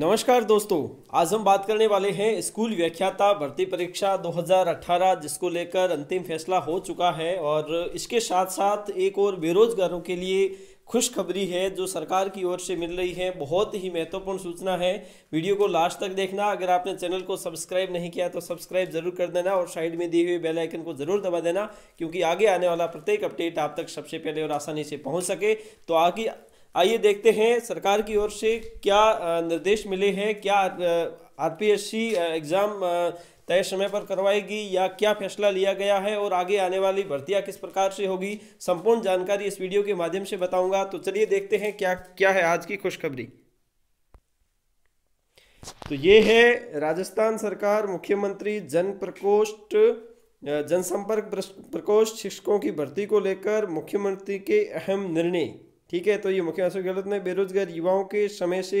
नमस्कार दोस्तों आज हम बात करने वाले हैं स्कूल व्याख्याता भर्ती परीक्षा 2018 जिसको लेकर अंतिम फैसला हो चुका है और इसके साथ साथ एक और बेरोजगारों के लिए खुशखबरी है जो सरकार की ओर से मिल रही है बहुत ही महत्वपूर्ण सूचना है वीडियो को लास्ट तक देखना अगर आपने चैनल को सब्सक्राइब नहीं किया तो सब्सक्राइब जरूर कर देना और साइड में दिए हुए बेल आइकन को जरूर दबा देना क्योंकि आगे आने वाला प्रत्येक अपडेट आप तक सबसे पहले और आसानी से पहुंच सके तो आगे आइए देखते हैं सरकार की ओर से क्या निर्देश मिले हैं क्या आरपीएससी एग्ज़ाम तय समय पर करवाएगी या क्या फैसला लिया गया है और आगे आने वाली भर्तियां किस प्रकार से होगी संपूर्ण जानकारी इस वीडियो के माध्यम से बताऊंगा तो चलिए देखते हैं क्या क्या है आज की खुशखबरी तो ये है राजस्थान सरकार मुख्यमंत्री जन प्रकोष्ठ जनसंपर्क प्रकोष्ठ शिक्षकों की भर्ती को लेकर मुख्यमंत्री के अहम निर्णय ठीक है तो ये मुख्य अशोक गहलोत ने बेरोजगार युवाओं के समय से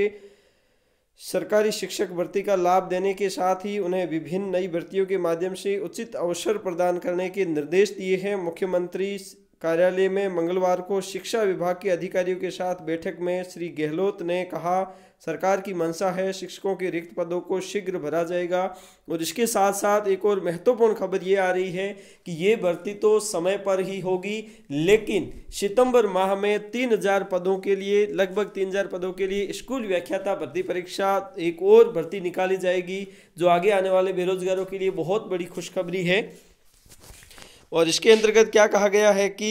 सरकारी शिक्षक भर्ती का लाभ देने के साथ ही उन्हें विभिन्न नई भर्तियों के माध्यम से उचित अवसर प्रदान करने के निर्देश दिए हैं मुख्यमंत्री कार्यालय में मंगलवार को शिक्षा विभाग के अधिकारियों के साथ बैठक में श्री गहलोत ने कहा सरकार की मंशा है शिक्षकों के रिक्त पदों को शीघ्र भरा जाएगा और इसके साथ साथ एक और महत्वपूर्ण खबर ये आ रही है कि ये भर्ती तो समय पर ही होगी लेकिन सितंबर माह में तीन हजार पदों के लिए लगभग तीन हजार पदों के लिए स्कूल व्याख्याता भर्ती परीक्षा एक और भर्ती निकाली जाएगी जो आगे आने वाले बेरोजगारों के लिए बहुत बड़ी खुशखबरी है और इसके अंतर्गत क्या कहा गया है कि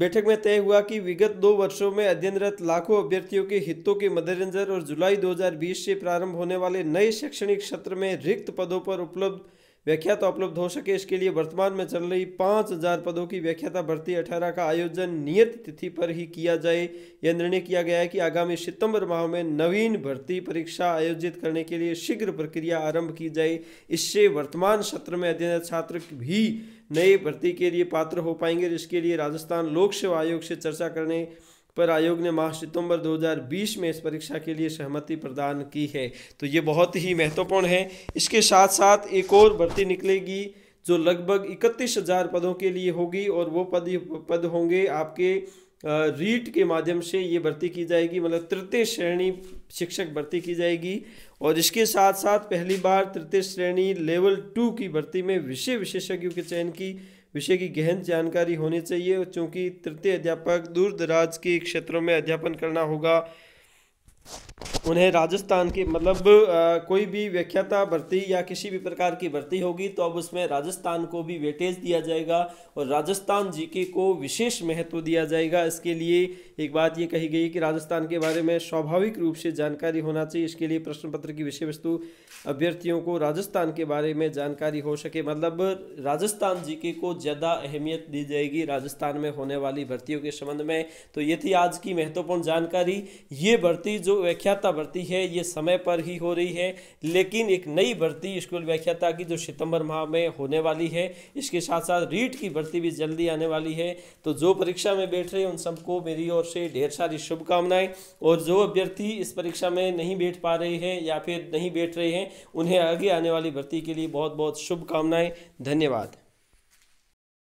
बैठक में तय हुआ कि विगत दो वर्षों में अध्ययनरत लाखों अभ्यर्थियों के हितों के मद्देनजर और जुलाई 2020 से प्रारंभ होने वाले नए शैक्षणिक सत्र में रिक्त पदों पर उपलब्ध व्याख्या तो उपलब्ध हो सके इसके लिए वर्तमान में चल रही पाँच हजार पदों की व्याख्याता भर्ती अठारह का आयोजन नियत तिथि पर ही किया जाए यह निर्णय किया गया है कि आगामी सितंबर माह में नवीन भर्ती परीक्षा आयोजित करने के लिए शीघ्र प्रक्रिया आरंभ की जाए इससे वर्तमान सत्र में अध्ययन छात्र भी नए भर्ती के लिए पात्र हो पाएंगे इसके लिए राजस्थान लोक सेवा आयोग से चर्चा करने पर आयोग ने माह सितंबर 2020 में इस परीक्षा के लिए सहमति प्रदान की है तो ये बहुत ही महत्वपूर्ण है इसके साथ साथ एक और भर्ती निकलेगी जो लगभग इकतीस हज़ार पदों के लिए होगी और वो पद पद होंगे आपके रीट के माध्यम से ये भर्ती की जाएगी मतलब तृतीय श्रेणी शिक्षक भर्ती की जाएगी और इसके साथ साथ पहली बार तृतीय श्रेणी लेवल टू की भर्ती में विषय विशेषज्ञों के चयन की विषय की गहन जानकारी होनी चाहिए क्योंकि तृतीय अध्यापक दूर दराज के क्षेत्रों में अध्यापन करना होगा उन्हें राजस्थान की मतलब कोई भी व्याख्याता भर्ती या किसी भी प्रकार की भर्ती होगी तो अब उसमें राजस्थान को भी वेटेज दिया जाएगा और राजस्थान जीके को विशेष महत्व दिया जाएगा इसके लिए एक बात ये कही गई कि राजस्थान के बारे में स्वाभाविक रूप से जानकारी होना चाहिए इसके लिए प्रश्न पत्र की विषय वस्तु अभ्यर्थियों को राजस्थान के बारे में जानकारी हो सके मतलब राजस्थान जीके को ज़्यादा अहमियत दी जाएगी राजस्थान में होने वाली भर्तियों के संबंध में तो ये थी आज की महत्वपूर्ण जानकारी ये भर्ती जो व्याख्याता भर्ती है ये समय पर ही हो रही है लेकिन एक नई भर्ती स्कूल व्याख्याता की जो सितंबर माह में होने वाली है इसके साथ साथ रीट की भर्ती भी जल्दी आने वाली है तो जो परीक्षा में बैठ रहे हैं उन सबको मेरी ओर से ढेर सारी शुभकामनाएं और जो अभ्यर्थी इस परीक्षा में नहीं बैठ पा रहे हैं या फिर नहीं बैठ रहे हैं उन्हें आगे आने वाली भर्ती के लिए बहुत बहुत शुभकामनाएँ धन्यवाद